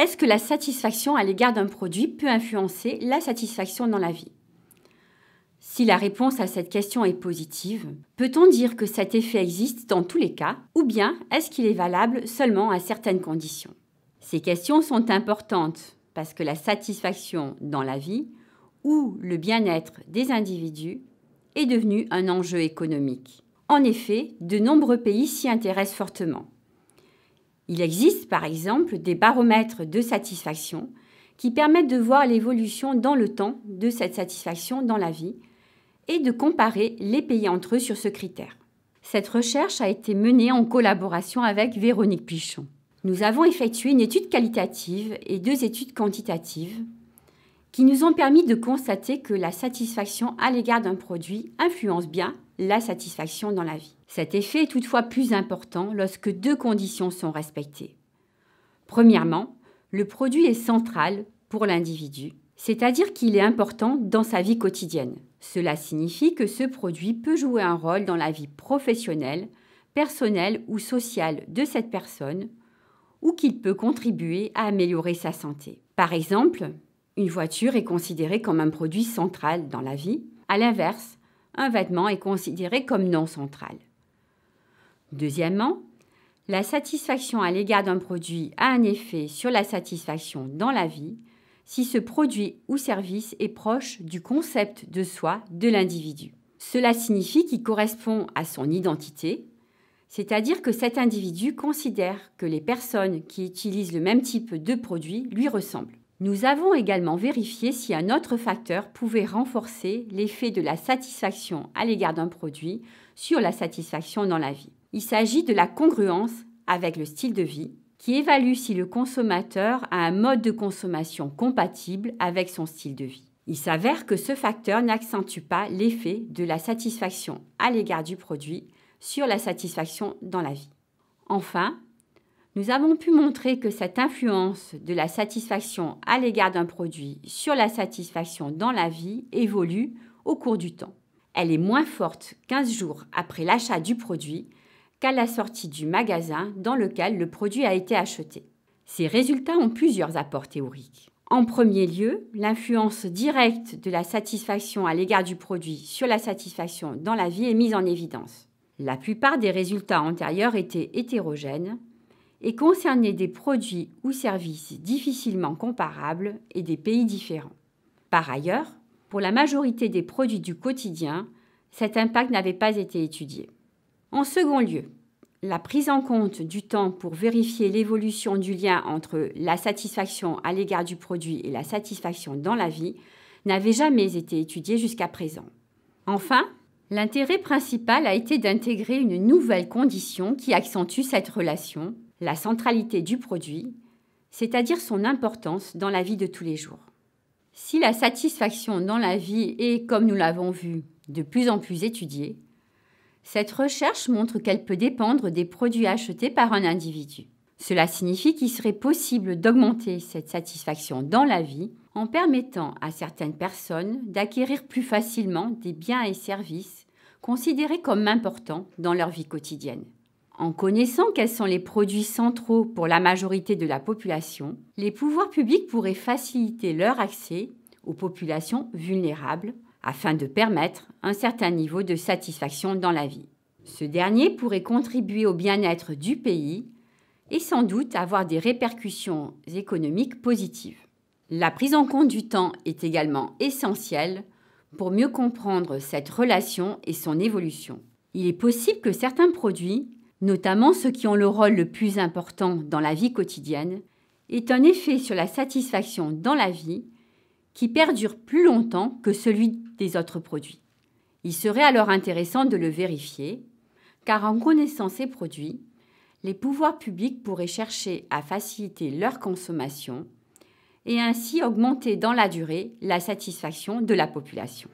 Est-ce que la satisfaction à l'égard d'un produit peut influencer la satisfaction dans la vie Si la réponse à cette question est positive, peut-on dire que cet effet existe dans tous les cas ou bien est-ce qu'il est valable seulement à certaines conditions Ces questions sont importantes parce que la satisfaction dans la vie ou le bien-être des individus est devenu un enjeu économique. En effet, de nombreux pays s'y intéressent fortement. Il existe par exemple des baromètres de satisfaction qui permettent de voir l'évolution dans le temps de cette satisfaction dans la vie et de comparer les pays entre eux sur ce critère. Cette recherche a été menée en collaboration avec Véronique Pichon. Nous avons effectué une étude qualitative et deux études quantitatives qui nous ont permis de constater que la satisfaction à l'égard d'un produit influence bien la satisfaction dans la vie. Cet effet est toutefois plus important lorsque deux conditions sont respectées. Premièrement, le produit est central pour l'individu, c'est-à-dire qu'il est important dans sa vie quotidienne. Cela signifie que ce produit peut jouer un rôle dans la vie professionnelle, personnelle ou sociale de cette personne, ou qu'il peut contribuer à améliorer sa santé. Par exemple, une voiture est considérée comme un produit central dans la vie. À l'inverse, un vêtement est considéré comme non central. Deuxièmement, la satisfaction à l'égard d'un produit a un effet sur la satisfaction dans la vie si ce produit ou service est proche du concept de soi de l'individu. Cela signifie qu'il correspond à son identité, c'est-à-dire que cet individu considère que les personnes qui utilisent le même type de produit lui ressemblent. Nous avons également vérifié si un autre facteur pouvait renforcer l'effet de la satisfaction à l'égard d'un produit sur la satisfaction dans la vie. Il s'agit de la congruence avec le style de vie qui évalue si le consommateur a un mode de consommation compatible avec son style de vie. Il s'avère que ce facteur n'accentue pas l'effet de la satisfaction à l'égard du produit sur la satisfaction dans la vie. Enfin, nous avons pu montrer que cette influence de la satisfaction à l'égard d'un produit sur la satisfaction dans la vie évolue au cours du temps. Elle est moins forte 15 jours après l'achat du produit qu'à la sortie du magasin dans lequel le produit a été acheté. Ces résultats ont plusieurs apports théoriques. En premier lieu, l'influence directe de la satisfaction à l'égard du produit sur la satisfaction dans la vie est mise en évidence. La plupart des résultats antérieurs étaient hétérogènes, et concernait des produits ou services difficilement comparables et des pays différents. Par ailleurs, pour la majorité des produits du quotidien, cet impact n'avait pas été étudié. En second lieu, la prise en compte du temps pour vérifier l'évolution du lien entre la satisfaction à l'égard du produit et la satisfaction dans la vie n'avait jamais été étudiée jusqu'à présent. Enfin, l'intérêt principal a été d'intégrer une nouvelle condition qui accentue cette relation, la centralité du produit, c'est-à-dire son importance dans la vie de tous les jours. Si la satisfaction dans la vie est, comme nous l'avons vu, de plus en plus étudiée, cette recherche montre qu'elle peut dépendre des produits achetés par un individu. Cela signifie qu'il serait possible d'augmenter cette satisfaction dans la vie en permettant à certaines personnes d'acquérir plus facilement des biens et services considérés comme importants dans leur vie quotidienne. En connaissant quels sont les produits centraux pour la majorité de la population, les pouvoirs publics pourraient faciliter leur accès aux populations vulnérables afin de permettre un certain niveau de satisfaction dans la vie. Ce dernier pourrait contribuer au bien-être du pays et sans doute avoir des répercussions économiques positives. La prise en compte du temps est également essentielle pour mieux comprendre cette relation et son évolution. Il est possible que certains produits notamment ceux qui ont le rôle le plus important dans la vie quotidienne, est un effet sur la satisfaction dans la vie qui perdure plus longtemps que celui des autres produits. Il serait alors intéressant de le vérifier, car en connaissant ces produits, les pouvoirs publics pourraient chercher à faciliter leur consommation et ainsi augmenter dans la durée la satisfaction de la population.